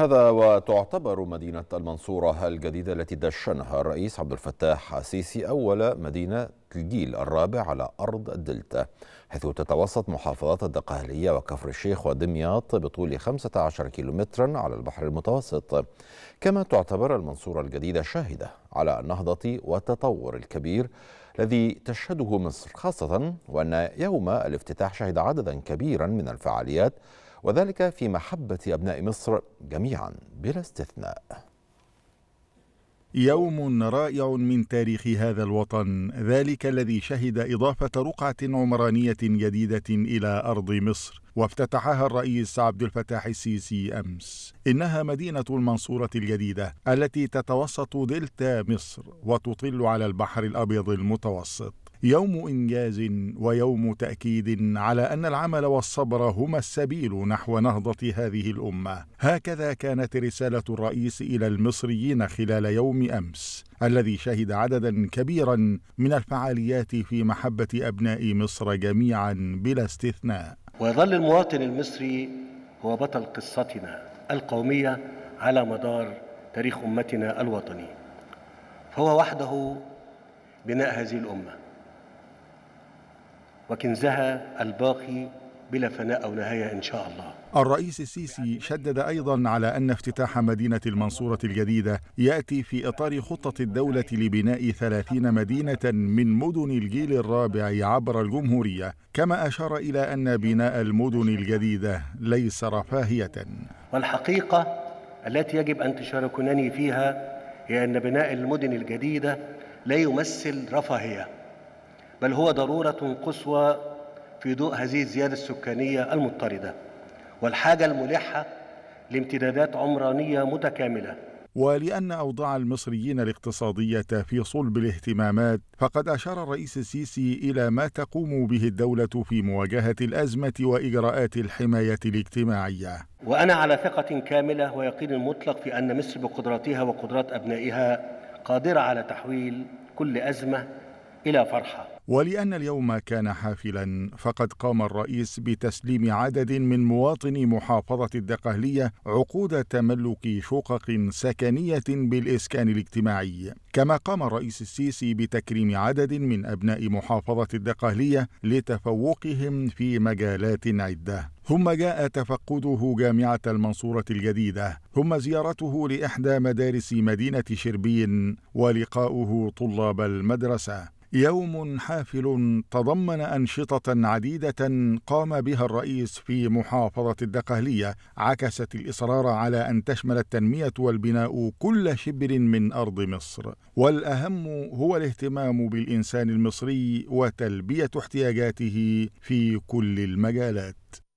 هذا وتعتبر مدينة المنصورة الجديدة التي دشنها الرئيس عبد الفتاح السيسي أول مدينة الجيل الرابع على أرض الدلتا حيث تتوسط محافظات الدقهلية وكفر الشيخ ودمياط بطول 15 كيلومترا على البحر المتوسط كما تعتبر المنصورة الجديدة شاهدة على النهضة والتطور الكبير الذي تشهده مصر خاصة وأن يوم الافتتاح شهد عددا كبيرا من الفعاليات وذلك في محبة أبناء مصر جميعا بلا استثناء يوم رائع من تاريخ هذا الوطن ذلك الذي شهد إضافة رقعة عمرانية جديدة إلى أرض مصر وافتتحها الرئيس عبد الفتاح السيسي أمس إنها مدينة المنصورة الجديدة التي تتوسط دلتا مصر وتطل على البحر الأبيض المتوسط يوم انجاز ويوم تاكيد على ان العمل والصبر هما السبيل نحو نهضه هذه الامه هكذا كانت رساله الرئيس الى المصريين خلال يوم امس الذي شهد عددا كبيرا من الفعاليات في محبه ابناء مصر جميعا بلا استثناء ويظل المواطن المصري هو بطل قصتنا القوميه على مدار تاريخ امتنا الوطني فهو وحده بناء هذه الامه وكنزها الباقي بلا فناء أو نهاية إن شاء الله الرئيس السيسي شدد أيضا على أن افتتاح مدينة المنصورة الجديدة يأتي في إطار خطة الدولة لبناء ثلاثين مدينة من مدن الجيل الرابع عبر الجمهورية كما أشار إلى أن بناء المدن الجديدة ليس رفاهية والحقيقة التي يجب أن تشاركنني فيها هي أن بناء المدن الجديدة لا يمثل رفاهية بل هو ضرورة قصوى في ضوء هذه الزيادة السكانية المضطردة والحاجة الملحة لامتدادات عمرانية متكاملة ولأن أوضاع المصريين الاقتصادية في صلب الاهتمامات فقد أشار الرئيس السيسي إلى ما تقوم به الدولة في مواجهة الأزمة وإجراءات الحماية الاجتماعية وأنا على ثقة كاملة ويقين مطلق في أن مصر بقدراتها وقدرات أبنائها قادرة على تحويل كل أزمة إلى فرحة ولأن اليوم كان حافلا فقد قام الرئيس بتسليم عدد من مواطني محافظة الدقهلية عقود تملك شقق سكنية بالإسكان الاجتماعي كما قام الرئيس السيسي بتكريم عدد من أبناء محافظة الدقهلية لتفوقهم في مجالات عدة ثم جاء تفقده جامعة المنصورة الجديدة ثم زيارته لإحدى مدارس مدينة شربين ولقاؤه طلاب المدرسة يوم حافل تضمن أنشطة عديدة قام بها الرئيس في محافظة الدقهلية عكست الإصرار على أن تشمل التنمية والبناء كل شبر من أرض مصر والأهم هو الاهتمام بالإنسان المصري وتلبية احتياجاته في كل المجالات